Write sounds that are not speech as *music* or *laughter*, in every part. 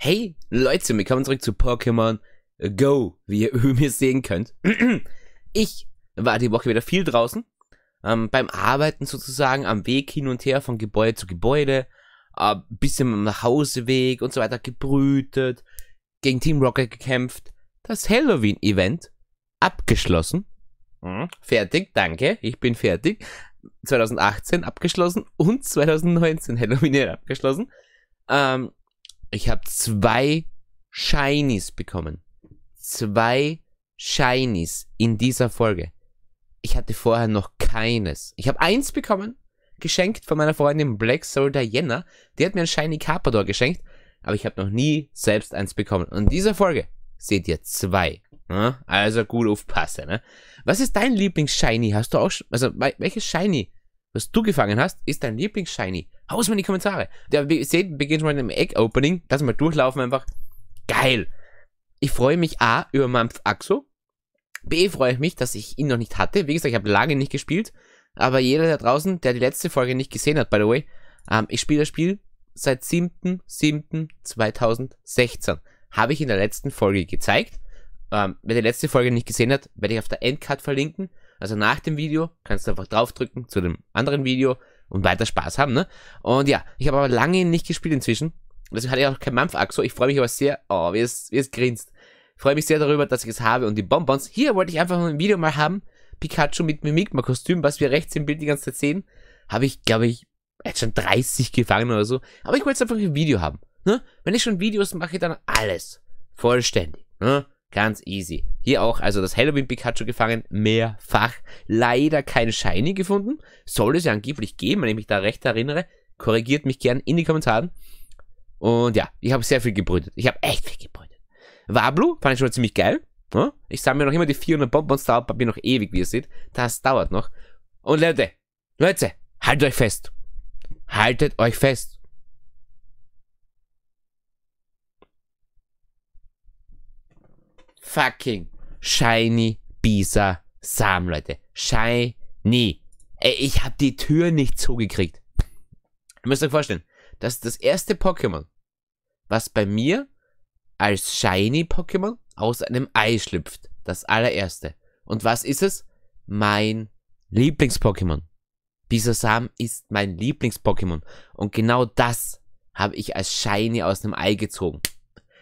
Hey Leute, willkommen zurück zu Pokémon Go, wie ihr *laughs* mir sehen könnt. *clears throat* Ich war die Woche wieder viel draußen, ähm, beim Arbeiten sozusagen, am Weg hin und her von Gebäude zu Gebäude, äh, bisschen am Nachhauseweg und so weiter gebrütet, gegen Team Rocket gekämpft, das Halloween-Event abgeschlossen. Mhm. Fertig, danke, ich bin fertig. 2018 abgeschlossen und 2019 Halloween abgeschlossen. Ähm, ich habe zwei Shinies bekommen. Zwei Shinies in dieser Folge. Ich hatte vorher noch keines. Ich habe eins bekommen, geschenkt von meiner Freundin Black Soul Diana. Die hat mir ein Shiny Carpador geschenkt, aber ich habe noch nie selbst eins bekommen. Und in dieser Folge seht ihr zwei. Ne? Also gut aufpassen. Ne? Was ist dein Lieblings-Shiny? Hast du auch, also welches Shiny, was du gefangen hast, ist dein Lieblings-Shiny? Haus mal in die Kommentare. Der seht, beginnt schon mit einem Egg-Opening. Lass mal durchlaufen einfach. Geil. Ich freue mich A, über Mampf Axo. B, freue ich mich, dass ich ihn noch nicht hatte. Wie gesagt, ich habe lange nicht gespielt. Aber jeder da draußen, der die letzte Folge nicht gesehen hat, by the way, ähm, ich spiele das Spiel seit 7.7.2016. Habe ich in der letzten Folge gezeigt. Ähm, wer die letzte Folge nicht gesehen hat, werde ich auf der Endcard verlinken. Also nach dem Video kannst du einfach draufdrücken zu dem anderen Video und weiter Spaß haben, ne? Und ja, ich habe aber lange nicht gespielt inzwischen. Deswegen hatte ich auch kein -Axo. Ich freue mich aber sehr, oh, wie es, wie es grinst. Ich freue mich sehr darüber, dass ich es habe und die Bonbons. Hier wollte ich einfach ein Video mal haben. Pikachu mit Mimikma-Kostüm, was wir rechts im Bild die ganze Zeit sehen. Habe ich, glaube ich, jetzt schon 30 gefangen oder so. Aber ich wollte es einfach ein Video haben. Ne? Wenn ich schon Videos mache, dann alles. Vollständig. Ne? Ganz easy. Hier auch, also das Halloween-Pikachu gefangen, mehrfach. Leider kein Shiny gefunden. Soll es ja angeblich geben, wenn ich mich da recht erinnere. Korrigiert mich gern in die Kommentare. Und ja, ich habe sehr viel gebrütet. Ich habe echt viel gebrütet. Wablu fand ich schon ziemlich geil. Ne? Ich sammle noch immer die 400 Bonbons, dauert bei mir noch ewig, wie ihr seht. Das dauert noch. Und Leute, Leute, haltet euch fest. Haltet euch fest. fucking shiny Bisa Sam, Leute. Shiny. Ey, ich hab die Tür nicht zugekriegt. Ihr müsst euch vorstellen, das ist das erste Pokémon, was bei mir als Shiny Pokémon aus einem Ei schlüpft. Das allererste. Und was ist es? Mein Lieblings-Pokémon. Bisa Sam ist mein Lieblings-Pokémon. Und genau das habe ich als Shiny aus einem Ei gezogen.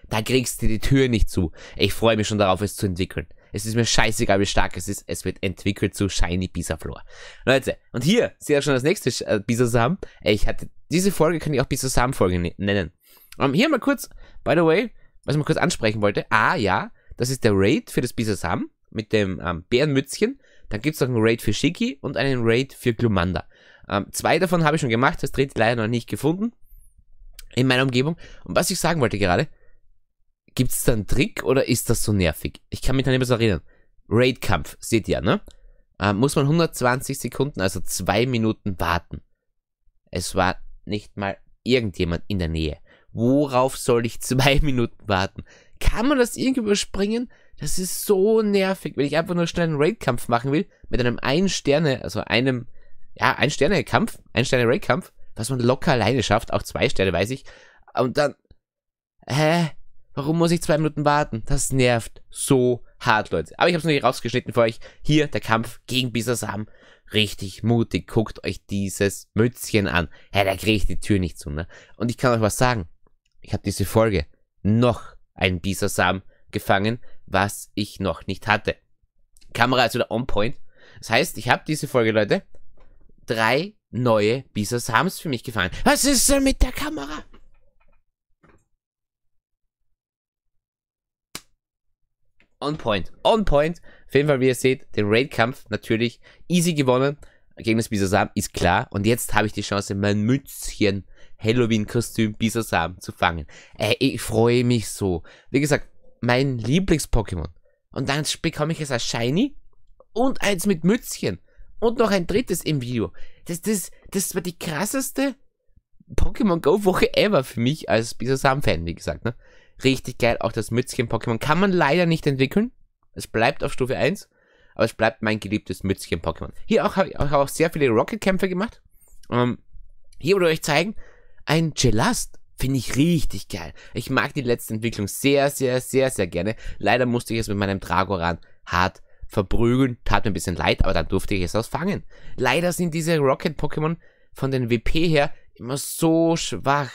Da kriegst du die Tür nicht zu. Ich freue mich schon darauf, es zu entwickeln. Es ist mir scheißegal, wie stark es ist. Es wird entwickelt zu Shiny Bisa Floor. Leute, und hier seht ihr schon das nächste äh, Bisa Sam. Ich hatte, diese Folge kann ich auch Bisa Sam Folge ne-, nennen. Um, ähm, hier mal kurz, by the way, was ich mal kurz ansprechen wollte. Ah, ja, das ist der Raid für das Bisa Sam mit dem ähm, Bärenmützchen. Dann gibt es noch einen Raid für Shiki und einen Raid für Glumanda. Ähm, zwei davon habe ich schon gemacht, das dritte leider noch nicht gefunden in meiner Umgebung. Und was ich sagen wollte gerade, Gibt es da einen Trick oder ist das so nervig? Ich kann mich da nicht mehr so erinnern. Raid-Kampf, seht ihr, ne? Äh, muss man 120 Sekunden, also zwei Minuten warten. Es war nicht mal irgendjemand in der Nähe. Worauf soll ich zwei *laughs* Minuten warten? Kann man das irgendwie überspringen? Das ist so nervig, wenn ich einfach nur schnell einen Raid-Kampf machen will, mit einem ein Sterne, also einem, ja, ein Sterne-Kampf, ein Sterne-Raid-Kampf, was man locker alleine schafft, auch zwei Sterne, weiß ich. Und dann, hä? Warum muss ich zwei Minuten warten? Das nervt so hart, Leute. Aber ich habe es nur hier rausgeschnitten für euch. Hier der Kampf gegen Bisasam. Richtig mutig. Guckt euch dieses Mützchen an. Hä, da kriege ich die Tür nicht zu, ne? Und ich kann euch was sagen. Ich habe diese Folge noch ein Bisasam gefangen, was ich noch nicht hatte. Kamera ist wieder on point. Das heißt, ich habe diese Folge, Leute, drei neue Bisasams für mich gefangen. Was ist denn mit der Kamera? on point. On point. Auf jeden Fall, wie ihr seht, den Raid-Kampf natürlich easy gewonnen. Gegen das Bisasam ist klar. Und jetzt habe ich die Chance, mein Mützchen Halloween-Kostüm Bisasam zu fangen. Ey, ich freue mich so. Wie gesagt, mein Lieblings-Pokémon. Und dann bekomme ich es als Shiny und eins mit Mützchen. Und noch ein drittes im Video. Das, das, das war die krasseste Pokémon Go Woche ever für mich als Bisasam-Fan, wie gesagt. Ne? Richtig geil, auch das Mützchen-Pokémon kann man leider nicht entwickeln. Es bleibt auf Stufe 1, aber es bleibt mein geliebtes Mützchen-Pokémon. Hier auch habe ich auch sehr viele Rocket-Kämpfe gemacht. Ähm, hier würde ich euch zeigen, ein Gelast finde ich richtig geil. Ich mag die letzte Entwicklung sehr, sehr, sehr, sehr gerne. Leider musste ich es mit meinem Dragoran hart verprügeln. Tat mir ein bisschen leid, aber dann durfte ich es ausfangen. Leider sind diese Rocket-Pokémon von den WP her immer so schwach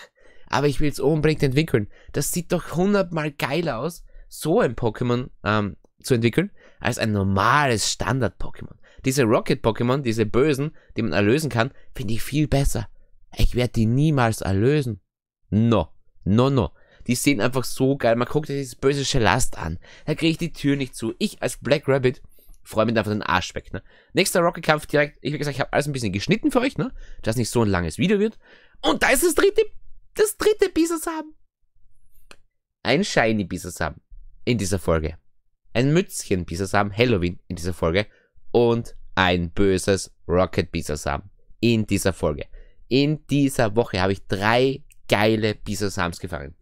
aber ich will es unbedingt entwickeln. Das sieht doch hundertmal geiler aus, so ein Pokémon ähm, zu entwickeln, als ein normales Standard-Pokémon. Diese Rocket-Pokémon, diese Bösen, die man erlösen kann, finde ich viel besser. Ich werde die niemals erlösen. No, no, no. Die sehen einfach so geil. Man guckt sich dieses böse Schelast an. Da kriege ich die Tür nicht zu. Ich als Black Rabbit freue mich einfach den Arsch weg. Ne? Nächster Rocket-Kampf direkt. Ich habe gesagt, ich habe alles ein bisschen geschnitten für euch, ne? dass nicht so ein langes Video wird. Und da ist das dritte das dritte Bisasam. Ein Shiny Bisasam in dieser Folge. Ein Mützchen Bisasam, Halloween in dieser Folge. Und ein böses Rocket Bisasam in dieser Folge. In dieser Woche habe ich drei geile Bisasams gefangen.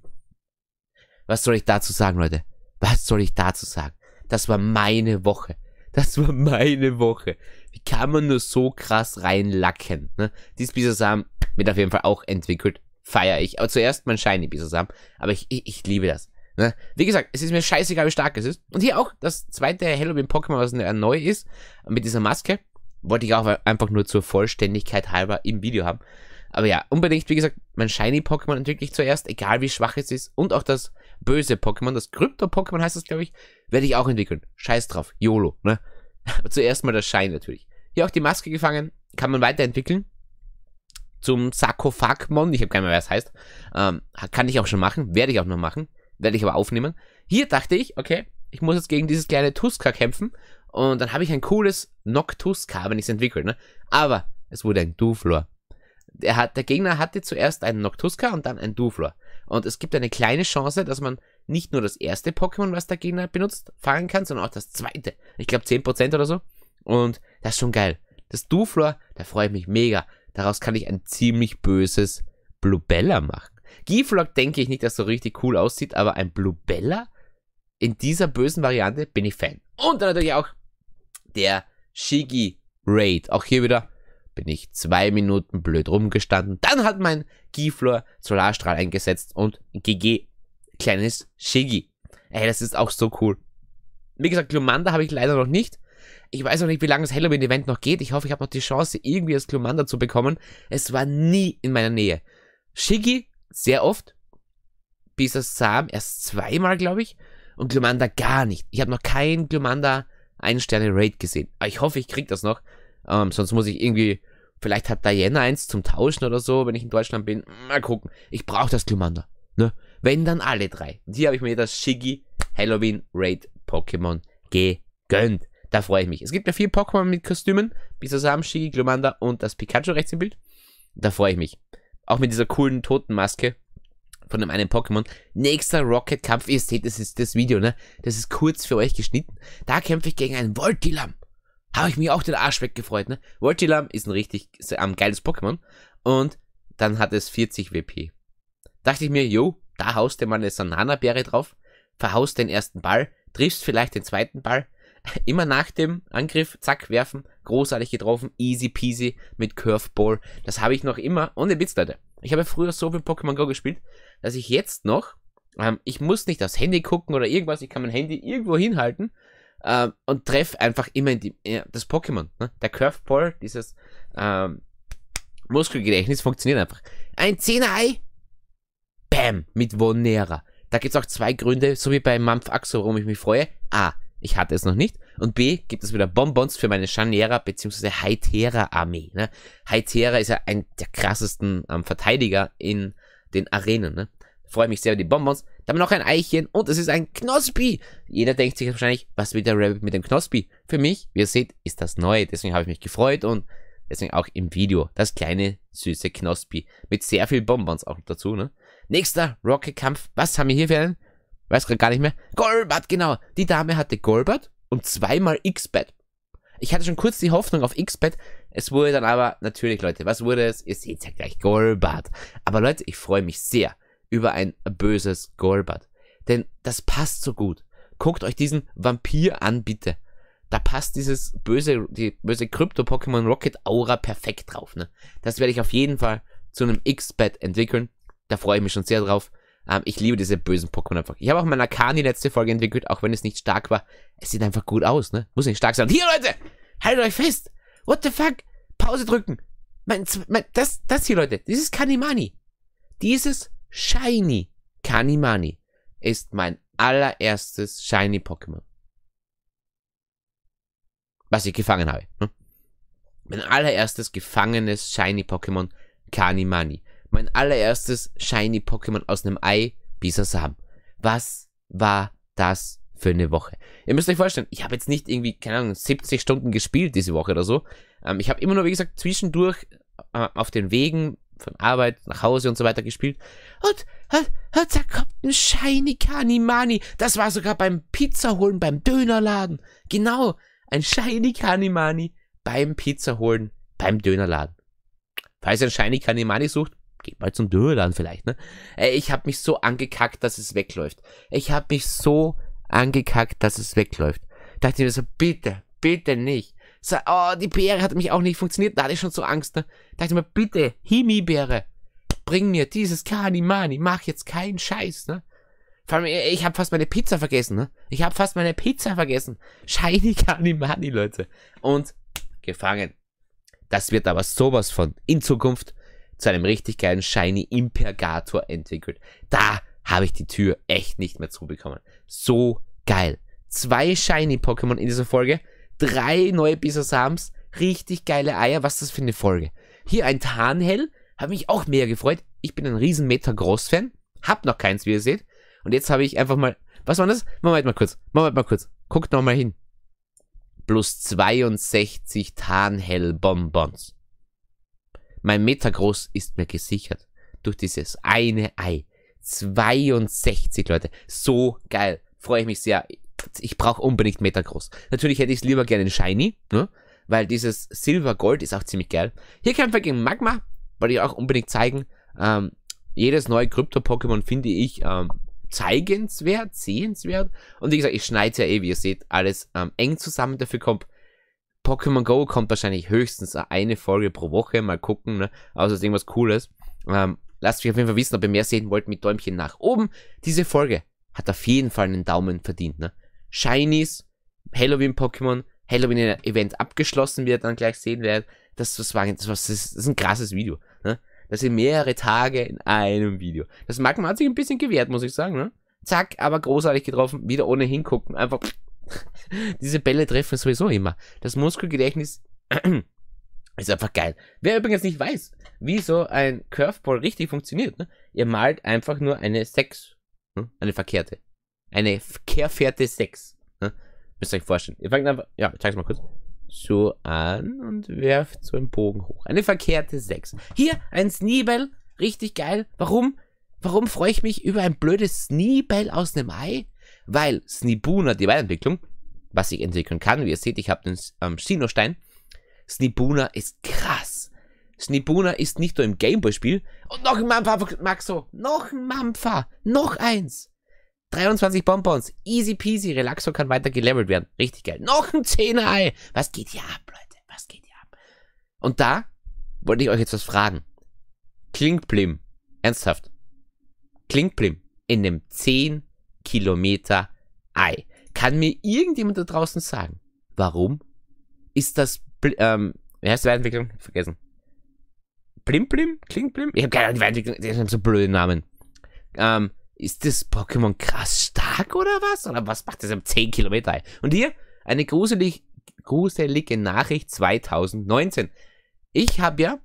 Was soll ich dazu sagen, Leute? Was soll ich dazu sagen? Das war meine Woche. Das war meine Woche. Wie kann man nur so krass reinlacken? Ne? Dieses Bisasam wird auf jeden Fall auch entwickelt feiere ich. Aber zuerst mein Shiny Bisasam. Aber ich, ich, ich liebe das. Ne? Wie gesagt, es ist mir scheißegal, wie stark es ist. Und hier auch das zweite Halloween-Pokémon, was äh, neu ist, mit dieser Maske, wollte ich auch einfach nur zur Vollständigkeit halber im Video haben. Aber ja, unbedingt, wie gesagt, mein Shiny-Pokémon entwickle ich zuerst, egal wie schwach es ist. Und auch das böse Pokémon, das Krypto-Pokémon heißt das, glaube ich, werde ich auch entwickeln. Scheiß drauf, YOLO, ne? *laughs* Aber zuerst mal das Shiny natürlich. Hier auch die Maske gefangen, kann man weiterentwickeln zum Sarkophagmon, ich habe keine mehr, wer es heißt, ähm, kann ich auch schon machen, werde ich auch noch machen, werde ich aber aufnehmen. Hier dachte ich, okay, ich muss jetzt gegen dieses kleine Tuska kämpfen und dann habe ich ein cooles Noctuska, aber nichts entwickle, ne? Aber es wurde ein Duflor. Der, hat, der Gegner hatte zuerst einen Noctuska und dann ein Duflor. Und es gibt eine kleine Chance, dass man nicht nur das erste Pokémon, was der Gegner benutzt, fangen kann, sondern auch das zweite. Ich glaube 10% oder so. Und das ist schon geil. Das Duflor, da freue ich mich mega. Daraus kann ich ein ziemlich böses Bluebella machen. Giflock denke ich nicht, dass so richtig cool aussieht, aber ein Bluebella in dieser bösen Variante bin ich Fan. Und dann natürlich auch der Shigi Raid. Auch hier wieder bin ich zwei Minuten blöd rumgestanden. Dann hat mein Giflor Solarstrahl eingesetzt und GG, kleines Shigi. Ey, das ist auch so cool. Wie gesagt, Glumanda habe ich leider noch nicht. Ich weiß auch nicht, wie lange das Halloween-Event noch geht. Ich hoffe, ich habe noch die Chance, irgendwie das Glumanda zu bekommen. Es war nie in meiner Nähe. Shiggy, sehr oft. Bis das Sam erst zweimal, glaube ich. Und Glumanda gar nicht. Ich habe noch kein Glumanda einen Sterne Raid gesehen. Aber ah, ich hoffe, ich kriege das noch. Ähm, sonst muss ich irgendwie. Vielleicht hat Diana eins zum Tauschen oder so, wenn ich in Deutschland bin. Mal gucken. Ich brauche das Glumanda. Ne? Wenn dann alle drei. Und hier habe ich mir das Shiggy Halloween Raid Pokémon gegönnt. Da freue ich mich. Es gibt ja vier Pokémon mit Kostümen. Bisasam, Shigi, Glomanda und das Pikachu rechts im Bild. Da freue ich mich. Auch mit dieser coolen Totenmaske von dem einen Pokémon. Nächster Rocket-Kampf. Ihr seht, das ist das Video, ne? Das ist kurz für euch geschnitten. Da kämpfe ich gegen einen Voltilam. Habe ich mich auch den Arsch weggefreut, ne? Voltilam ist ein richtig ähm, geiles Pokémon. Und dann hat es 40 WP. Dachte ich mir, jo, da haust du mal eine Sananabeere drauf, verhaust den ersten Ball, triffst vielleicht den zweiten Ball, immer nach dem Angriff, zack, werfen, großartig getroffen, easy peasy mit Curveball. Das habe ich noch immer. ohne Witz, Leute. Ich habe früher so viel Pokémon Go gespielt, dass ich jetzt noch, ähm, ich muss nicht aufs Handy gucken oder irgendwas, ich kann mein Handy irgendwo hinhalten ähm, und treffe einfach immer die, äh, das Pokémon. Ne? Der Curveball, dieses ähm, Muskelgedächtnis funktioniert einfach. Ein Zehner-Ei, bam, mit Vonera. Da gibt es auch zwei Gründe, so wie bei Mampf Axo, warum ich mich freue. A, ich hatte es noch nicht. Und B, gibt es wieder Bonbons für meine Chanera bzw. Haitera-Armee. Ne? Haitera ist ja ein der krassesten ähm, Verteidiger in den Arenen. Ne? Freue mich sehr über die Bonbons. Dann noch ein Eichchen und es ist ein Knospi. Jeder denkt sich wahrscheinlich, was will der Rabbit mit dem Knospi? Für mich, wie ihr seht, ist das neu. Deswegen habe ich mich gefreut und deswegen auch im Video. Das kleine, süße Knospi. Mit sehr viel Bonbons auch dazu. Ne? Nächster Rocket-Kampf. Was haben wir hier für einen? weiß gerade gar nicht mehr. Golbert, genau. Die Dame hatte Golbert und zweimal X-Bet. Ich hatte schon kurz die Hoffnung auf X-Bet. Es wurde dann aber, natürlich, Leute, was wurde es? Ihr seht ja gleich Golbert. Aber Leute, ich freue mich sehr über ein böses Golbert. Denn das passt so gut. Guckt euch diesen Vampir an, bitte. Da passt dieses böse, die böse Krypto-Pokémon Rocket Aura perfekt drauf, ne? Das werde ich auf jeden Fall zu einem X-Bet entwickeln. Da freue ich mich schon sehr drauf. Ähm, ich liebe diese bösen Pokémon einfach. Ich habe auch meinen Arkan die letzte Folge entwickelt, auch wenn es nicht stark war. Es sieht einfach gut aus, ne? Muss nicht stark sein. Und Hier, Leute! Haltet euch fest! What the fuck? Pause drücken! Mein, mein, das, das hier, Leute, dieses Kanimani. Dieses Shiny Kanimani ist mein allererstes Shiny Pokémon. Was ich gefangen habe. Hm? Mein allererstes gefangenes Shiny Pokémon Kanimani. Mein allererstes Shiny Pokémon aus einem Ei, Bisasam. Was war das für eine Woche? Ihr müsst euch vorstellen, ich habe jetzt nicht irgendwie, keine Ahnung, 70 Stunden gespielt diese Woche oder so. Ähm, ich habe immer nur, wie gesagt, zwischendurch äh, auf den Wegen von Arbeit nach Hause und so weiter gespielt. Und, und, und da kommt ein Shiny Kanimani. Das war sogar beim Pizza holen, beim Dönerladen. Genau, ein Shiny Kanimani beim Pizza holen, beim Dönerladen. Falls ihr ein Shiny Kanimani sucht, geht mal zum Dölan vielleicht, ne? Ich habe mich so angekackt, dass es wegläuft. Ich habe mich so angekackt, dass es wegläuft. Dachte ich mir so, bitte, bitte nicht. So, oh, die Beere hat mich auch nicht funktioniert. Da hatte ich schon so Angst, ne? Dachte ich mir, bitte, Himi-Beere, bring mir dieses Kanimani, mach jetzt keinen Scheiß, ne? Vor allem, ich habe fast meine Pizza vergessen, ne? Ich habe fast meine Pizza vergessen. Shiny Kanimani, Leute. Und gefangen. Das wird aber sowas von in Zukunft zu einem richtig geilen Shiny Impergator entwickelt. Da habe ich die Tür echt nicht mehr zubekommen. So geil. Zwei Shiny Pokémon in dieser Folge, drei neue Bisasams, richtig geile Eier. Was ist das für eine Folge? Hier ein Tarnhell, habe mich auch mega gefreut. Ich bin ein riesen Meta-Gross-Fan, hab noch keins, wie ihr seht. Und jetzt habe ich einfach mal, was war das? Moment mal kurz, Moment mal kurz, guckt nochmal hin. Plus 62 Tarnhell-Bonbons. Mein Metagross ist mir gesichert. Durch dieses eine Ei. 62 Leute. So geil. Freue ich mich sehr. Ich brauche unbedingt Metagross. Natürlich hätte ich es lieber gerne in Shiny, ne? Weil dieses Silber-Gold ist auch ziemlich geil. Hier kämpfe ich gegen Magma. Wollte ich auch unbedingt zeigen. Ähm, jedes neue Krypto-Pokémon finde ich ähm, zeigenswert, sehenswert. Und wie gesagt, ich schneide ja eh, wie ihr seht, alles ähm, eng zusammen. Dafür kommt Pokémon Go kommt wahrscheinlich höchstens eine Folge pro Woche. Mal gucken, ne? Außer es irgendwas Cooles. Ähm, lasst mich auf jeden Fall wissen, ob ihr mehr sehen wollt mit Däumchen nach oben. Diese Folge hat auf jeden Fall einen Daumen verdient, ne? Shinies, Halloween-Pokémon, Halloween-Event abgeschlossen, wie ihr dann gleich sehen werdet. Das, das, war, das, das ist ein krasses Video, ne? Das sind mehrere Tage in einem Video. Das Magnum hat sich ein bisschen gewehrt, muss ich sagen, ne? Zack, aber großartig getroffen. Wieder ohne hingucken. Einfach *laughs* Diese Bälle treffen sowieso immer. Das Muskelgedächtnis *clears throat* ist einfach geil. Wer übrigens nicht weiß, wie so ein Curveball richtig funktioniert, ne? ihr malt einfach nur eine 6. Ne? Hm? Eine verkehrte. Eine verkehrte 6. Ne? Müsst ihr euch vorstellen. Ihr fangt einfach, ja, ich zeig's mal kurz. So an und werft so einen Bogen hoch. Eine verkehrte 6. Hier ein Sneebell. Richtig geil. Warum? Warum freue ich mich über ein blödes Sneebell aus einem Ei? weil Snibuna, die Weiterentwicklung, was sich entwickeln kann, wie ihr seht, ich habe den ähm, sino Snibuna ist krass. Snibuna ist nicht nur im Gameboy-Spiel. Und noch ein Mampfer, Maxo. Noch ein Mampfer. Noch eins. 23 Bonbons. Easy peasy. Relaxo kann weiter gelevelt werden. Richtig geil. Noch ein 10 ei Was geht hier ab, Leute? Was geht hier ab? Und da wollte ich euch jetzt was fragen. Klinkblim. Ernsthaft. Klinkblim. In dem 10 Kilometer Ei. Kann mir irgendjemand da draußen sagen, warum ist das, ähm, wie heißt die Weiterentwicklung? Vergessen. Blim Blim? Kling Blim? Ich habe keine Ahnung, die Weiterentwicklung, die haben so blöde Namen. Ähm, ist das Pokémon krass stark oder was? Oder was macht das am 10 Kilometer Ei? Und hier eine gruselig, gruselige Nachricht 2019. Ich habe ja,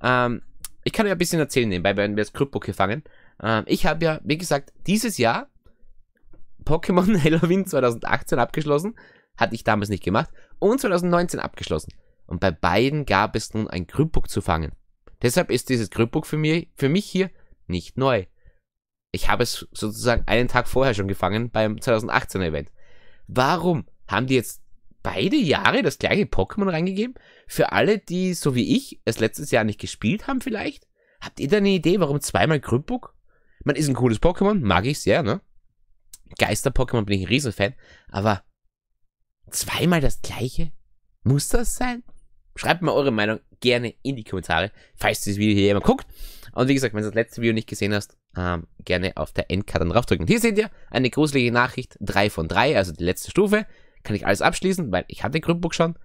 ähm, ich kann ja ein bisschen erzählen nebenbei, werden wir das Krypto gefangen. Ähm, ich habe ja, wie gesagt, dieses Jahr Pokémon *laughs* Halloween 2018 abgeschlossen. Hatte ich damals nicht gemacht. Und 2019 abgeschlossen. Und bei beiden gab es nun ein Grünbuch zu fangen. Deshalb ist dieses Grünbuch für, für mich hier nicht neu. Ich habe es sozusagen einen Tag vorher schon gefangen beim 2018 Event. Warum haben die jetzt beide Jahre das gleiche Pokémon reingegeben? Für alle, die so wie ich es letztes Jahr nicht gespielt haben vielleicht? Habt ihr da eine Idee, warum zweimal Grünbuch? Man ist ein cooles Pokémon, mag ich sehr, ne? Geister-Pokémon bin ich ein Riesenfan, aber zweimal das gleiche? Muss das sein? Schreibt mir eure Meinung gerne in die Kommentare, falls dieses Video hier jemand guckt. Und wie gesagt, wenn du das letzte Video nicht gesehen hast, ähm, gerne auf der Endkarte draufdrücken. Hier seht ihr eine gruselige Nachricht, 3 von 3, also die letzte Stufe. Kann ich alles abschließen, weil ich hatte Grünbuch schon.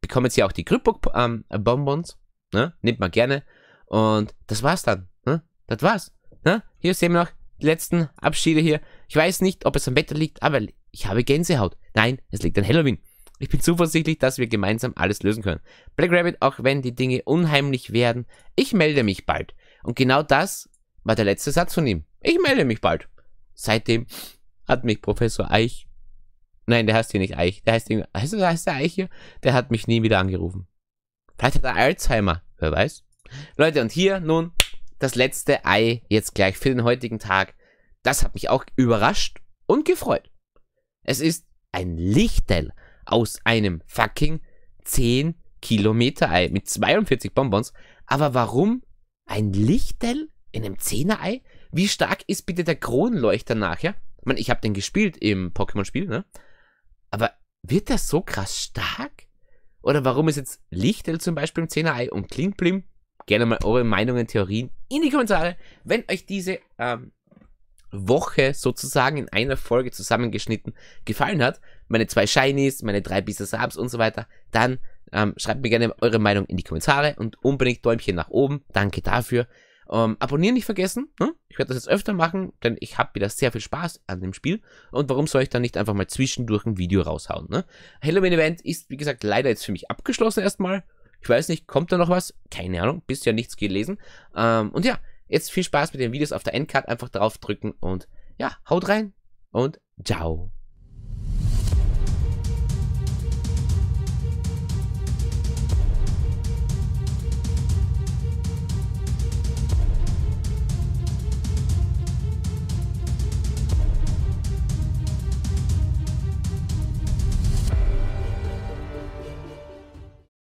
Bekomme jetzt hier auch die grünbuch ähm, bonbons Ähm, ne? Nimmt man gerne. Und das war's dann. Ne? Das war's. Ne? Hier sehen wir noch die letzten Abschiede hier. Ich weiß nicht, ob es am Wetter liegt, aber ich habe Gänsehaut. Nein, es liegt an Halloween. Ich bin zuversichtlich, dass wir gemeinsam alles lösen können. Black Rabbit, auch wenn die Dinge unheimlich werden, ich melde mich bald. Und genau das war der letzte Satz von ihm. Ich melde mich bald. Seitdem hat mich Professor Eich. Nein, der heißt hier nicht Eich. Der heißt, heißt, heißt der Eich hier? Der hat mich nie wieder angerufen. Vielleicht hat er Alzheimer. Wer weiß. Leute, und hier nun das letzte Ei jetzt gleich für den heutigen Tag. Das hat mich auch überrascht und gefreut. Es ist ein Lichtel aus einem fucking 10 Kilometer Ei mit 42 Bonbons. Aber warum ein Lichtel in einem 10er Ei? Wie stark ist bitte der Kronleuchter nachher? Ja? Ich meine, ich habe den gespielt im Pokémon-Spiel, ne? Aber wird der so krass stark? Oder warum ist jetzt Lichtel zum Beispiel im 10er Ei und Klingblim gerne mal eure Meinungen, Theorien in die Kommentare. Wenn euch diese ähm, Woche sozusagen in einer Folge zusammengeschnitten gefallen hat, meine zwei Shinies, meine drei Business Subs und so weiter, dann ähm, schreibt mir gerne eure Meinung in die Kommentare und unbedingt Däumchen nach oben. Danke dafür. Ähm, abonnieren nicht vergessen. Hm? Ich werde das jetzt öfter machen, denn ich habe wieder sehr viel Spaß an dem Spiel. Und warum soll ich dann nicht einfach mal zwischendurch ein Video raushauen? Ne? Halloween Event ist, wie gesagt, leider jetzt für mich abgeschlossen erstmal. Ich weiß nicht, kommt da noch was? Keine Ahnung, bisher nichts gelesen. Ähm, und ja, jetzt viel Spaß mit den Videos auf der Endcard. Einfach drauf drücken und ja, haut rein und ciao.